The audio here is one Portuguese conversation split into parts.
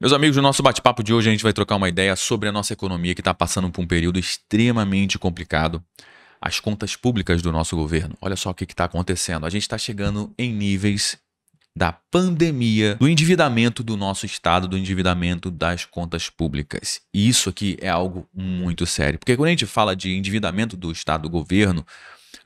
Meus amigos, no nosso bate-papo de hoje a gente vai trocar uma ideia sobre a nossa economia que está passando por um período extremamente complicado. As contas públicas do nosso governo. Olha só o que está acontecendo. A gente está chegando em níveis da pandemia, do endividamento do nosso Estado, do endividamento das contas públicas. E isso aqui é algo muito sério. Porque quando a gente fala de endividamento do Estado, do governo,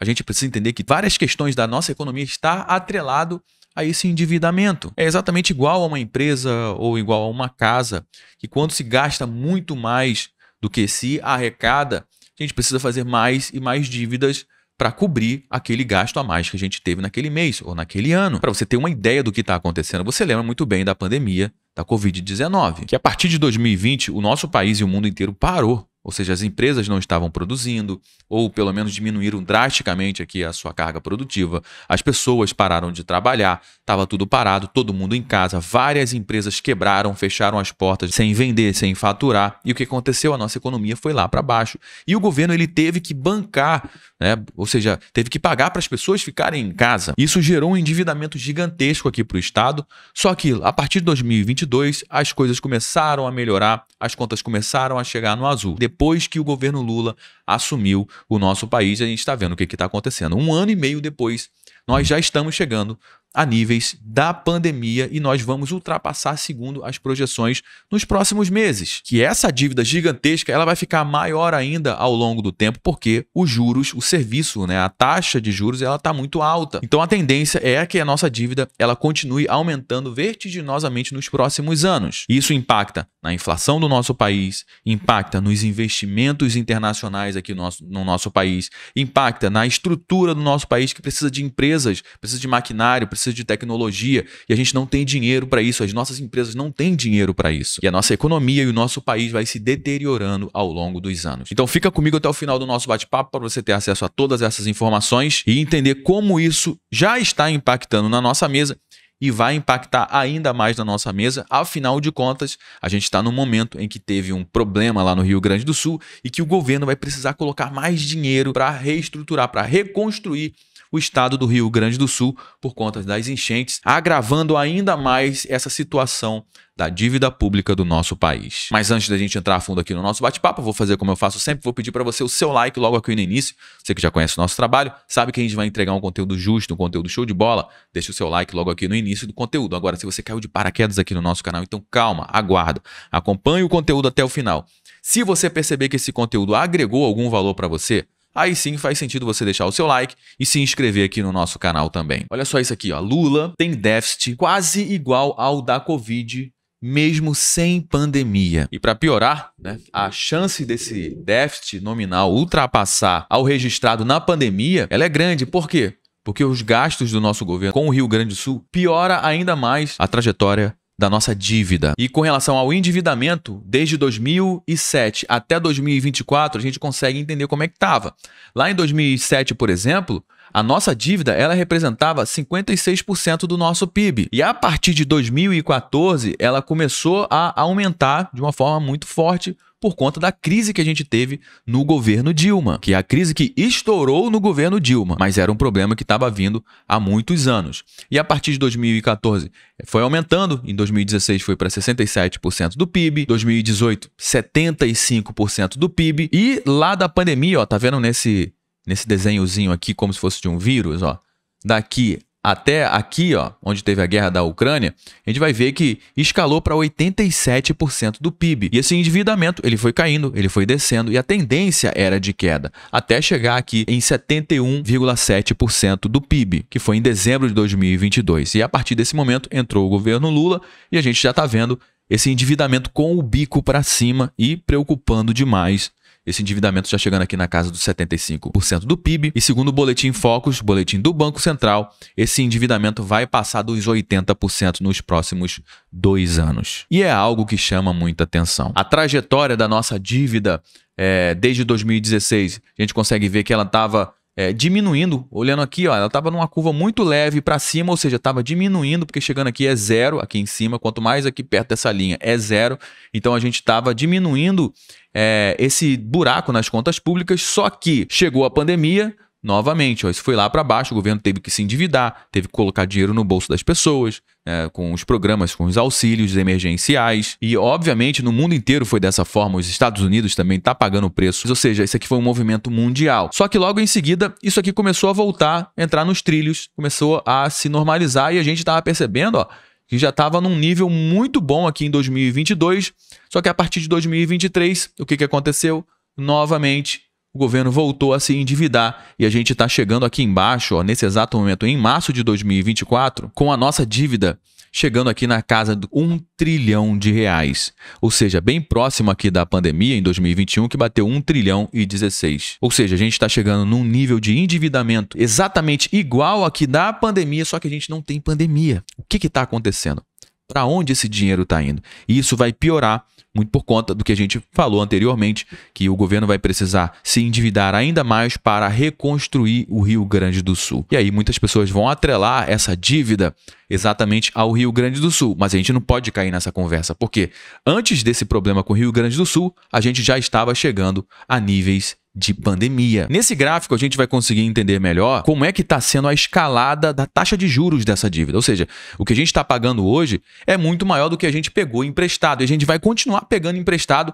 a gente precisa entender que várias questões da nossa economia está atrelado a esse endividamento. É exatamente igual a uma empresa ou igual a uma casa, que quando se gasta muito mais do que se arrecada, a gente precisa fazer mais e mais dívidas para cobrir aquele gasto a mais que a gente teve naquele mês ou naquele ano. Para você ter uma ideia do que está acontecendo, você lembra muito bem da pandemia da Covid-19, que a partir de 2020 o nosso país e o mundo inteiro parou ou seja, as empresas não estavam produzindo, ou pelo menos diminuíram drasticamente aqui a sua carga produtiva, as pessoas pararam de trabalhar, estava tudo parado, todo mundo em casa, várias empresas quebraram, fecharam as portas sem vender, sem faturar, e o que aconteceu? A nossa economia foi lá para baixo. E o governo ele teve que bancar né? Ou seja, teve que pagar para as pessoas ficarem em casa. Isso gerou um endividamento gigantesco aqui para o Estado. Só que a partir de 2022 as coisas começaram a melhorar, as contas começaram a chegar no azul. Depois que o governo Lula assumiu o nosso país, a gente está vendo o que está acontecendo. Um ano e meio depois, nós já estamos chegando a níveis da pandemia e nós vamos ultrapassar, segundo as projeções, nos próximos meses. Que essa dívida gigantesca ela vai ficar maior ainda ao longo do tempo, porque os juros, o serviço, né, a taxa de juros, ela está muito alta. Então a tendência é que a nossa dívida ela continue aumentando vertiginosamente nos próximos anos. Isso impacta na inflação do nosso país, impacta nos investimentos internacionais aqui no nosso, no nosso país, impacta na estrutura do nosso país que precisa de empresas, precisa de maquinário, precisa precisa de tecnologia e a gente não tem dinheiro para isso, as nossas empresas não têm dinheiro para isso. E a nossa economia e o nosso país vai se deteriorando ao longo dos anos. Então fica comigo até o final do nosso bate-papo para você ter acesso a todas essas informações e entender como isso já está impactando na nossa mesa e vai impactar ainda mais na nossa mesa. Afinal de contas, a gente está num momento em que teve um problema lá no Rio Grande do Sul e que o governo vai precisar colocar mais dinheiro para reestruturar, para reconstruir o estado do Rio Grande do Sul por conta das enchentes, agravando ainda mais essa situação da dívida pública do nosso país. Mas antes da gente entrar a fundo aqui no nosso bate-papo, vou fazer como eu faço sempre, vou pedir para você o seu like logo aqui no início. Você que já conhece o nosso trabalho, sabe que a gente vai entregar um conteúdo justo, um conteúdo show de bola. Deixa o seu like logo aqui no início do conteúdo. Agora, se você caiu de paraquedas aqui no nosso canal, então calma, aguarda. Acompanhe o conteúdo até o final. Se você perceber que esse conteúdo agregou algum valor para você, aí sim faz sentido você deixar o seu like e se inscrever aqui no nosso canal também. Olha só isso aqui, ó. Lula tem déficit quase igual ao da Covid mesmo sem pandemia. E para piorar, né, a chance desse déficit nominal ultrapassar ao registrado na pandemia, ela é grande. Por quê? Porque os gastos do nosso governo com o Rio Grande do Sul piora ainda mais a trajetória da nossa dívida. E com relação ao endividamento, desde 2007 até 2024, a gente consegue entender como é que estava. Lá em 2007, por exemplo, a nossa dívida ela representava 56% do nosso PIB. E a partir de 2014, ela começou a aumentar de uma forma muito forte por conta da crise que a gente teve no governo Dilma, que é a crise que estourou no governo Dilma, mas era um problema que estava vindo há muitos anos. E a partir de 2014 eh, foi aumentando, em 2016 foi para 67% do PIB, 2018 75% do PIB e lá da pandemia, ó, tá vendo nesse nesse desenhozinho aqui como se fosse de um vírus, ó. Daqui até aqui, ó, onde teve a guerra da Ucrânia, a gente vai ver que escalou para 87% do PIB. E esse endividamento, ele foi caindo, ele foi descendo e a tendência era de queda, até chegar aqui em 71,7% do PIB, que foi em dezembro de 2022. E a partir desse momento entrou o governo Lula e a gente já está vendo esse endividamento com o bico para cima e preocupando demais esse endividamento já chegando aqui na casa dos 75% do PIB. E segundo o boletim Focus, boletim do Banco Central, esse endividamento vai passar dos 80% nos próximos dois anos. E é algo que chama muita atenção. A trajetória da nossa dívida é, desde 2016, a gente consegue ver que ela estava é, diminuindo, olhando aqui, ó, ela estava numa curva muito leve para cima, ou seja, estava diminuindo, porque chegando aqui é zero, aqui em cima, quanto mais aqui perto dessa linha é zero, então a gente estava diminuindo é, esse buraco nas contas públicas, só que chegou a pandemia, novamente, ó, isso foi lá para baixo, o governo teve que se endividar, teve que colocar dinheiro no bolso das pessoas, é, com os programas, com os auxílios emergenciais. E, obviamente, no mundo inteiro foi dessa forma. Os Estados Unidos também está pagando o preço. Ou seja, isso aqui foi um movimento mundial. Só que logo em seguida, isso aqui começou a voltar, entrar nos trilhos, começou a se normalizar e a gente estava percebendo, ó, que já estava num nível muito bom aqui em 2022. Só que a partir de 2023, o que, que aconteceu? Novamente, o governo voltou a se endividar e a gente está chegando aqui embaixo, ó, nesse exato momento, em março de 2024, com a nossa dívida chegando aqui na casa de um trilhão de reais. Ou seja, bem próximo aqui da pandemia em 2021, que bateu 1 trilhão e 16. Ou seja, a gente está chegando num nível de endividamento exatamente igual aqui da pandemia, só que a gente não tem pandemia. O que está acontecendo? Para onde esse dinheiro está indo? E isso vai piorar muito por conta do que a gente falou anteriormente, que o governo vai precisar se endividar ainda mais para reconstruir o Rio Grande do Sul. E aí muitas pessoas vão atrelar essa dívida exatamente ao Rio Grande do Sul, mas a gente não pode cair nessa conversa, porque antes desse problema com o Rio Grande do Sul, a gente já estava chegando a níveis de pandemia. Nesse gráfico a gente vai conseguir entender melhor como é que está sendo a escalada da taxa de juros dessa dívida. Ou seja, o que a gente está pagando hoje é muito maior do que a gente pegou emprestado. E a gente vai continuar pegando emprestado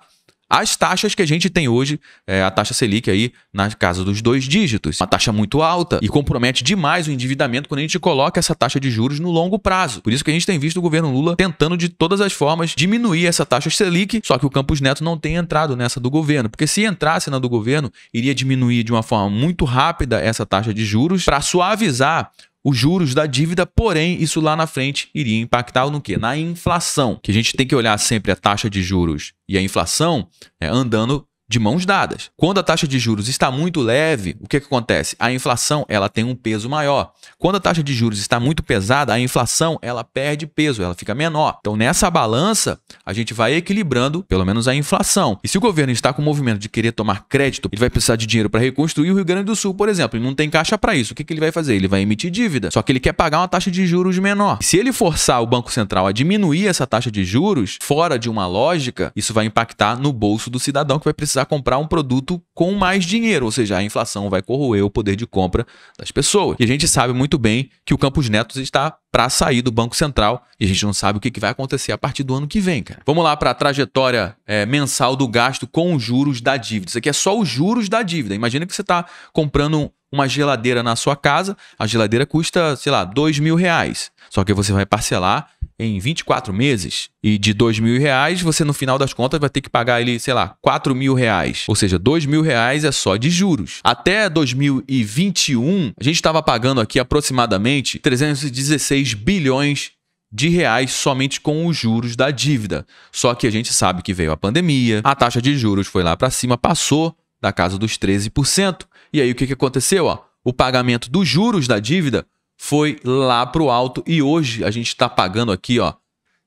as taxas que a gente tem hoje, é a taxa Selic aí na casa dos dois dígitos, uma taxa muito alta e compromete demais o endividamento quando a gente coloca essa taxa de juros no longo prazo. Por isso que a gente tem visto o governo Lula tentando de todas as formas diminuir essa taxa Selic, só que o Campos Neto não tem entrado nessa do governo, porque se entrasse na do governo, iria diminuir de uma forma muito rápida essa taxa de juros para suavizar os juros da dívida, porém, isso lá na frente iria impactar no que? Na inflação, que a gente tem que olhar sempre a taxa de juros e a inflação né, andando de mãos dadas. Quando a taxa de juros está muito leve, o que, que acontece? A inflação ela tem um peso maior. Quando a taxa de juros está muito pesada, a inflação ela perde peso, ela fica menor. Então nessa balança a gente vai equilibrando pelo menos a inflação. E se o governo está com o movimento de querer tomar crédito, ele vai precisar de dinheiro para reconstruir o Rio Grande do Sul, por exemplo, e não tem caixa para isso. O que, que ele vai fazer? Ele vai emitir dívida, só que ele quer pagar uma taxa de juros menor. Se ele forçar o Banco Central a diminuir essa taxa de juros fora de uma lógica, isso vai impactar no bolso do cidadão que vai precisar a comprar um produto com mais dinheiro, ou seja, a inflação vai corroer o poder de compra das pessoas. E a gente sabe muito bem que o Campos Neto está para sair do Banco Central e a gente não sabe o que, vai acontecer a partir do ano que vem, cara. Vamos lá para a trajetória é, mensal do gasto com os juros da dívida. Isso aqui é só os juros da dívida. Imagina que você está comprando uma geladeira na sua casa, a geladeira custa, sei lá, dois mil reais. Só que você vai parcelar em 24 meses e de dois mil reais, você no final das contas vai ter que pagar ele, sei lá, quatro mil reais. Ou seja, dois mil reais é só de juros. Até 2021, a gente estava pagando aqui aproximadamente 316 bilhões de reais somente com os juros da dívida. Só que a gente sabe que veio a pandemia, a taxa de juros foi lá para cima, passou da casa dos 13%. E aí o que, que aconteceu? Ó? O pagamento dos juros da dívida foi lá para o alto e hoje a gente está pagando aqui, ó,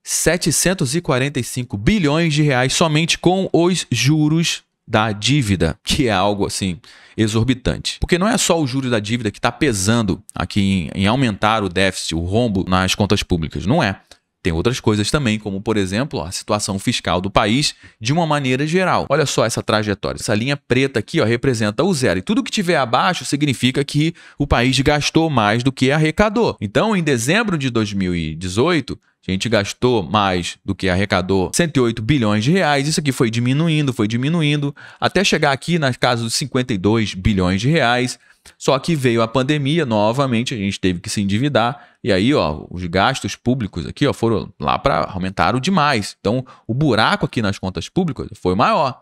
745 bilhões de reais somente com os juros da dívida, que é algo assim exorbitante. Porque não é só o juros da dívida que está pesando aqui em, em aumentar o déficit, o rombo nas contas públicas, não é. Tem outras coisas também, como por exemplo a situação fiscal do país de uma maneira geral. Olha só essa trajetória. Essa linha preta aqui ó, representa o zero. E tudo que tiver abaixo significa que o país gastou mais do que arrecadou. Então, em dezembro de 2018, a gente gastou mais do que arrecadou 108 bilhões de reais. Isso aqui foi diminuindo, foi diminuindo, até chegar aqui na casa dos 52 bilhões de reais. Só que veio a pandemia, novamente a gente teve que se endividar. E aí, ó, os gastos públicos aqui, ó, foram lá para aumentaram demais. Então, o buraco aqui nas contas públicas foi maior.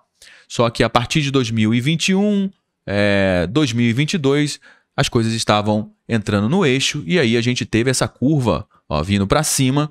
Só que a partir de 2021, é, 2022, as coisas estavam entrando no eixo e aí a gente teve essa curva ó, vindo para cima.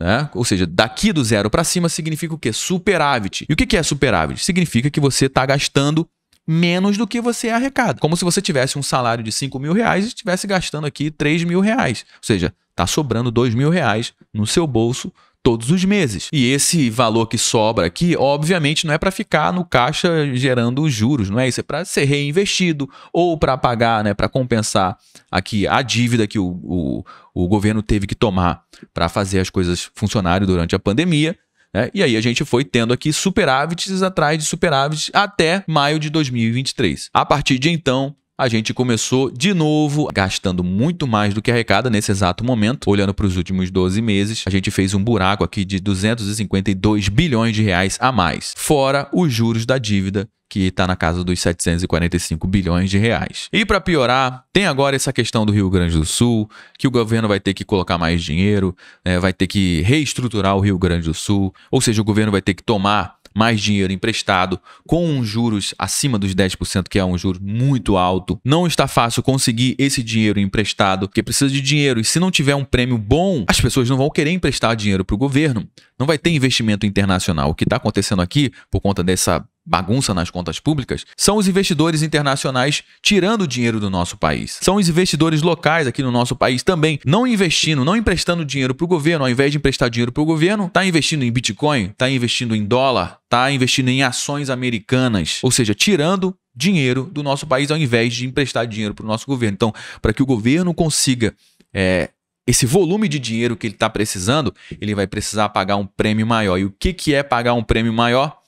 Né? Ou seja, daqui do zero para cima significa o que? Superávit. E o que é superávit? Significa que você está gastando menos do que você arrecada. Como se você tivesse um salário de 5 mil reais e estivesse gastando aqui 3 mil reais. Ou seja, está sobrando 2 mil reais no seu bolso todos os meses. E esse valor que sobra aqui, obviamente, não é para ficar no caixa gerando juros, não é isso? É para ser reinvestido ou para pagar, né, para compensar aqui a dívida que o, o, o governo teve que tomar para fazer as coisas funcionarem durante a pandemia. É, e aí a gente foi tendo aqui superávites atrás de superávites até maio de 2023. A partir de então, a gente começou de novo gastando muito mais do que arrecada nesse exato momento. Olhando para os últimos 12 meses, a gente fez um buraco aqui de 252 bilhões de reais a mais, fora os juros da dívida que está na casa dos 745 bilhões de reais. E para piorar, tem agora essa questão do Rio Grande do Sul, que o governo vai ter que colocar mais dinheiro, né, vai ter que reestruturar o Rio Grande do Sul, ou seja, o governo vai ter que tomar mais dinheiro emprestado com um juros acima dos 10%, que é um juro muito alto. Não está fácil conseguir esse dinheiro emprestado, porque precisa de dinheiro. E se não tiver um prêmio bom, as pessoas não vão querer emprestar dinheiro para o governo. Não vai ter investimento internacional. O que está acontecendo aqui, por conta dessa bagunça nas contas públicas, são os investidores internacionais tirando dinheiro do nosso país. São os investidores locais aqui no nosso país também não investindo, não emprestando dinheiro para o governo, ao invés de emprestar dinheiro para o governo, está investindo em Bitcoin, está investindo em dólar, está investindo em ações americanas, ou seja, tirando dinheiro do nosso país ao invés de emprestar dinheiro para o nosso governo. Então, para que o governo consiga é, esse volume de dinheiro que ele está precisando, ele vai precisar pagar um prêmio maior. E o que, que é pagar um prêmio maior?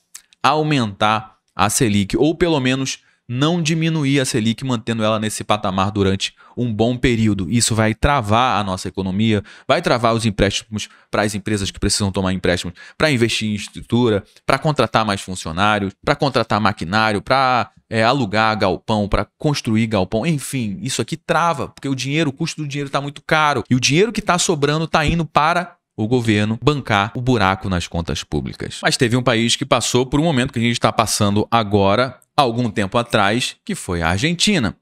aumentar a Selic, ou pelo menos não diminuir a Selic, mantendo ela nesse patamar durante um bom período. Isso vai travar a nossa economia, vai travar os empréstimos para as empresas que precisam tomar empréstimos para investir em estrutura, para contratar mais funcionários, para contratar maquinário, para é, alugar galpão, para construir galpão. Enfim, isso aqui trava, porque o dinheiro, o custo do dinheiro está muito caro. E o dinheiro que está sobrando está indo para o governo bancar o buraco nas contas públicas. Mas teve um país que passou por um momento que a gente está passando agora, há algum tempo atrás, que foi a Argentina.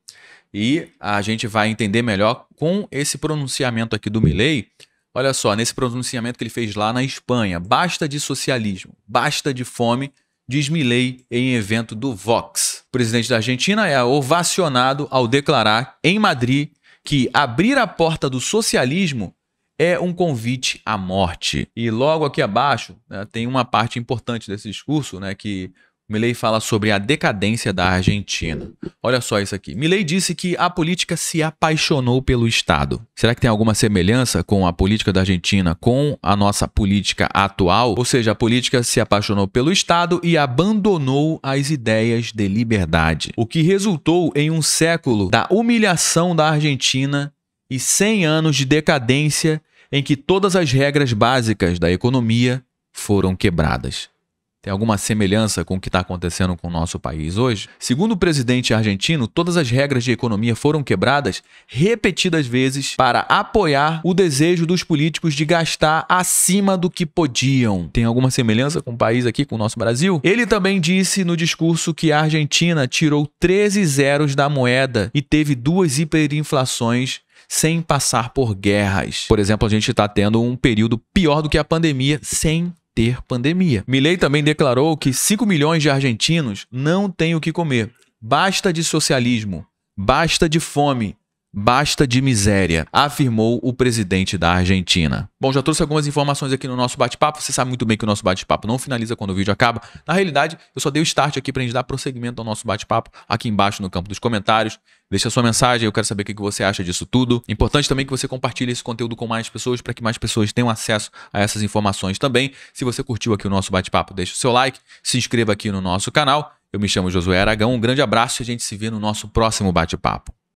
E a gente vai entender melhor com esse pronunciamento aqui do Milley. Olha só, nesse pronunciamento que ele fez lá na Espanha, basta de socialismo, basta de fome, diz Milley em evento do Vox. O presidente da Argentina é ovacionado ao declarar em Madrid que abrir a porta do socialismo é um convite à morte. E logo aqui abaixo né, tem uma parte importante desse discurso, né, que Milley fala sobre a decadência da Argentina. Olha só isso aqui. Milley disse que a política se apaixonou pelo Estado. Será que tem alguma semelhança com a política da Argentina com a nossa política atual? Ou seja, a política se apaixonou pelo Estado e abandonou as ideias de liberdade, o que resultou em um século da humilhação da Argentina e 100 anos de decadência em que todas as regras básicas da economia foram quebradas. Tem alguma semelhança com o que está acontecendo com o nosso país hoje? Segundo o presidente argentino, todas as regras de economia foram quebradas repetidas vezes para apoiar o desejo dos políticos de gastar acima do que podiam. Tem alguma semelhança com o país aqui, com o nosso Brasil? Ele também disse no discurso que a Argentina tirou 13 zeros da moeda e teve duas hiperinflações sem passar por guerras. Por exemplo, a gente está tendo um período pior do que a pandemia sem ter pandemia. Milley também declarou que 5 milhões de argentinos não têm o que comer. Basta de socialismo, basta de fome, Basta de miséria, afirmou o presidente da Argentina. Bom, já trouxe algumas informações aqui no nosso bate-papo. Você sabe muito bem que o nosso bate-papo não finaliza quando o vídeo acaba. Na realidade, eu só dei o start aqui para a gente dar prosseguimento ao nosso bate-papo aqui embaixo no campo dos comentários. Deixa sua mensagem, eu quero saber o que você acha disso tudo. Importante também que você compartilhe esse conteúdo com mais pessoas para que mais pessoas tenham acesso a essas informações também. Se você curtiu aqui o nosso bate-papo, deixa o seu like, se inscreva aqui no nosso canal. Eu me chamo Josué Aragão, um grande abraço e a gente se vê no nosso próximo bate-papo.